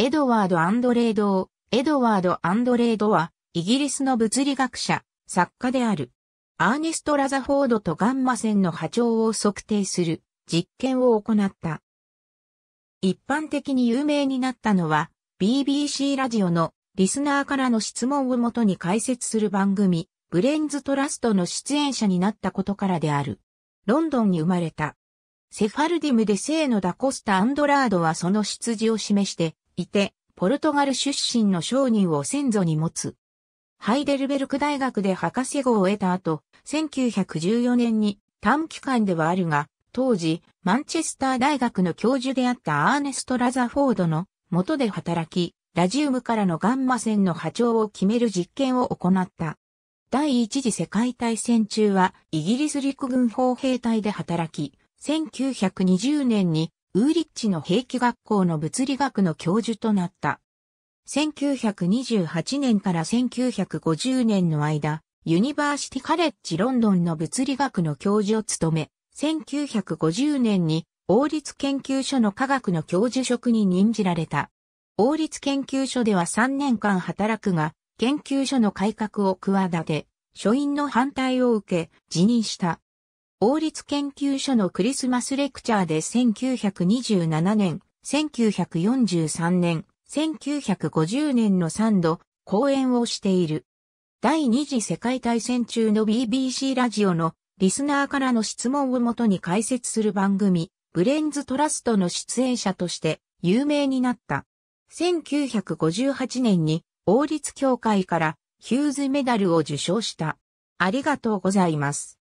エドワード・アンドレイドー、エドワード・アンドレイドは、イギリスの物理学者、作家である。アーネスト・ラザフォードとガンマ線の波長を測定する実験を行った。一般的に有名になったのは、BBC ラジオのリスナーからの質問をもとに解説する番組、ブレンズ・トラストの出演者になったことからである。ロンドンに生まれた。セファルディムで聖のダコスタ・アンドラードはその出自を示して、いて、ポルトガル出身の商人を先祖に持つ。ハイデルベルク大学で博士号を得た後、1914年に短期間ではあるが、当時、マンチェスター大学の教授であったアーネスト・ラザフォードの元で働き、ラジウムからのガンマ線の波長を決める実験を行った。第一次世界大戦中はイギリス陸軍砲兵隊で働き、1920年にウーリッチの兵器学校の物理学の教授となった。1928年から1950年の間、ユニバーシティカレッジロンドンの物理学の教授を務め、1950年に王立研究所の科学の教授職に任じられた。王立研究所では3年間働くが、研究所の改革を企て、所員の反対を受け、辞任した。王立研究所のクリスマスレクチャーで1927年、1943年、1950年の3度、講演をしている。第二次世界大戦中の BBC ラジオのリスナーからの質問をもとに解説する番組、ブレンズトラストの出演者として有名になった。1958年に王立協会からヒューズメダルを受賞した。ありがとうございます。